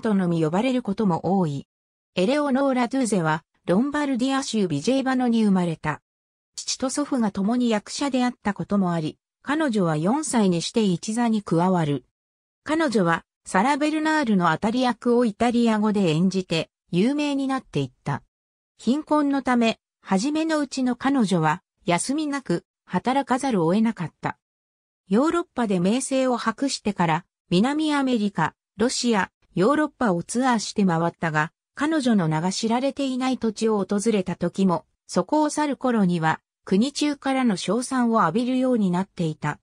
とのみ呼ばれることも多い。エレオノーラ・ドゥーゼは、ロンバルディア州ビジェーバノに生まれた。父と祖父が共に役者であったこともあり、彼女は4歳にして一座に加わる。彼女は、サラ・ベルナールの当たり役をイタリア語で演じて、有名になっていった。貧困のため、初めのうちの彼女は、休みなく、働かざるを得なかった。ヨーロッパで名声を博してから、南アメリカ、ロシア、ヨーロッパをツアーして回ったが、彼女の名が知られていない土地を訪れた時も、そこを去る頃には、国中からの称賛を浴びるようになっていた。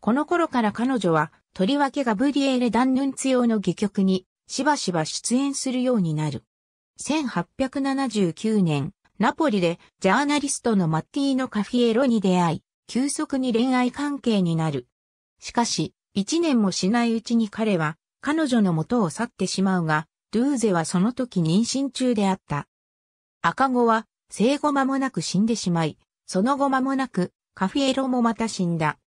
この頃から彼女は、とりわけガブリエレ・ダンヌンツ用の戯曲に、しばしば出演するようになる。1879年、ナポリでジャーナリストのマッティーノ・カフィエロに出会い、急速に恋愛関係になる。しかし、一年もしないうちに彼は彼女の元を去ってしまうが、ドゥーゼはその時妊娠中であった。赤子は生後間もなく死んでしまい、その後間もなくカフィエロもまた死んだ。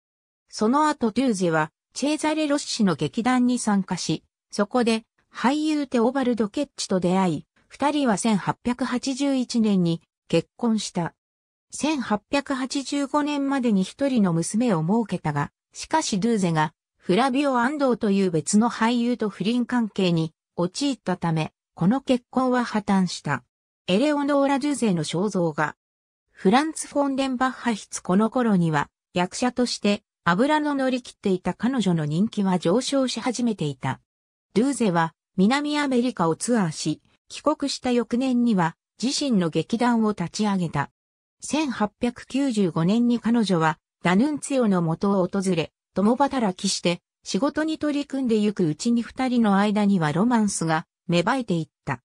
その後ドゥーゼはチェーザレ・ロッシの劇団に参加し、そこで俳優テオバルド・ケッチと出会い、二人は1881年に結婚した。1885年までに一人の娘を設けたが、しかしドゥーゼがフラビオ・アンドーという別の俳優と不倫関係に陥ったため、この結婚は破綻した。エレオノーラ・ジュゼの肖像画。フランツ・フォンデンバッハ筆この頃には、役者として油の乗り切っていた彼女の人気は上昇し始めていた。ドゥーゼは南アメリカをツアーし、帰国した翌年には自身の劇団を立ち上げた。1895年に彼女はダヌンツィオの元を訪れ、共働きして、仕事に取り組んでゆくうちに二人の間にはロマンスが芽生えていった。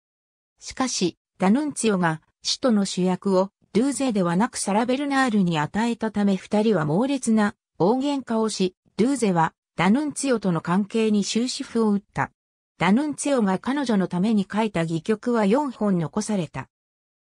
しかし、ダヌンツィオが、使徒の主役を、ドゥーゼではなくサラベルナールに与えたため二人は猛烈な大喧嘩をし、ドゥーゼはダヌンツィオとの関係に終止符を打った。ダヌンツィオが彼女のために書いた戯曲は4本残された。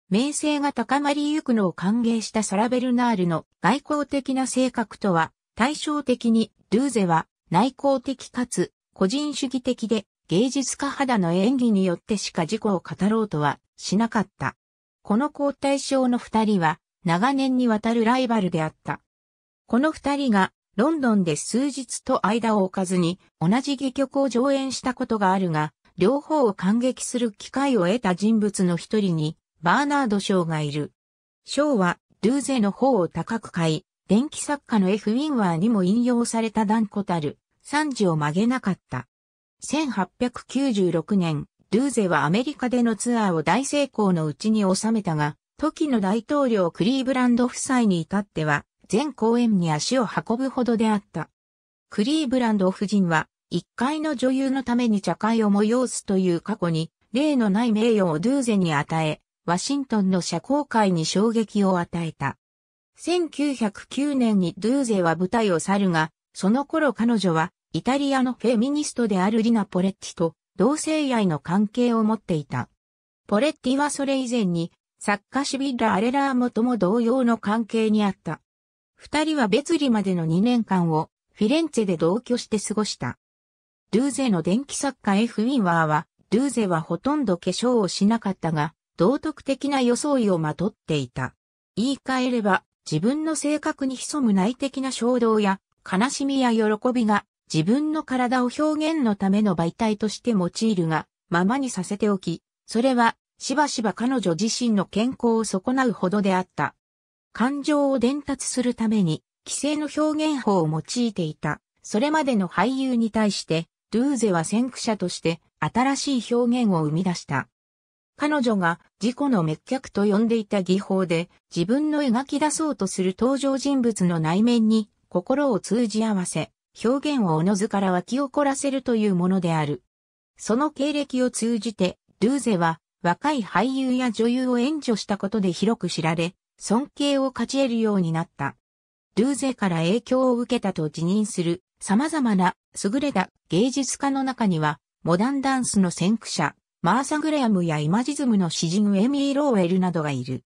名声が高まりゆくのを歓迎したサラベルナールの外交的な性格とは対照的に、ドゥーゼは内向的かつ個人主義的で芸術家肌の演技によってしか自己を語ろうとはしなかった。この交代賞の二人は長年にわたるライバルであった。この二人がロンドンで数日と間を置かずに同じ戯曲を上演したことがあるが、両方を感激する機会を得た人物の一人にバーナード・ショーがいる。ショーはーゼの方を高く買い、電気作家の F. ウィンワーにも引用された断固たる、惨事を曲げなかった。1896年、ドゥーゼはアメリカでのツアーを大成功のうちに収めたが、時の大統領クリーブランド夫妻に至っては、全公演に足を運ぶほどであった。クリーブランド夫人は、一回の女優のために茶会を催すという過去に、例のない名誉をドゥーゼに与え、ワシントンの社交界に衝撃を与えた。1909年にドゥーゼは舞台を去るが、その頃彼女はイタリアのフェミニストであるリナ・ポレッティと同性愛の関係を持っていた。ポレッティはそれ以前に作家シビッラ・アレラーモとも同様の関係にあった。二人は別離までの2年間をフィレンツェで同居して過ごした。ドゥーゼの電気作家 F・ ウィンワーは、ドゥーゼはほとんど化粧をしなかったが、道徳的な装いをまとっていた。言い換えれば、自分の性格に潜む内的な衝動や、悲しみや喜びが、自分の体を表現のための媒体として用いるが、ままにさせておき、それは、しばしば彼女自身の健康を損なうほどであった。感情を伝達するために、規制の表現法を用いていた。それまでの俳優に対して、ドゥーゼは先駆者として新しい表現を生み出した。彼女が自己の滅却と呼んでいた技法で自分の描き出そうとする登場人物の内面に心を通じ合わせ、表現をおのずから湧き起こらせるというものである。その経歴を通じて、ドゥーゼは若い俳優や女優を援助したことで広く知られ、尊敬を勝ち得るようになった。ドゥーゼから影響を受けたと自認する様々な優れた芸術家の中には、モダンダンスの先駆者、マーサ・グレアムやイマジズムの詩人エミー・ローエルなどがいる。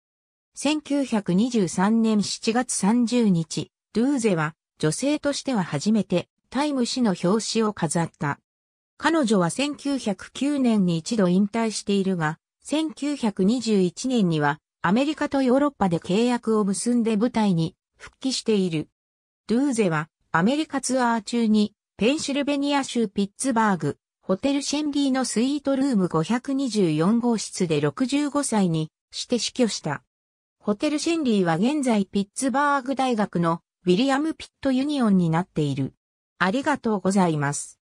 1923年7月30日、ドゥーゼは女性としては初めてタイム誌の表紙を飾った。彼女は1909年に一度引退しているが、1921年にはアメリカとヨーロッパで契約を結んで舞台に復帰している。ドゥーゼはアメリカツアー中にペンシルベニア州ピッツバーグ、ホテルシェンリーのスイートルーム524号室で65歳にして死去した。ホテルシェンリーは現在ピッツバーグ大学のウィリアム・ピット・ユニオンになっている。ありがとうございます。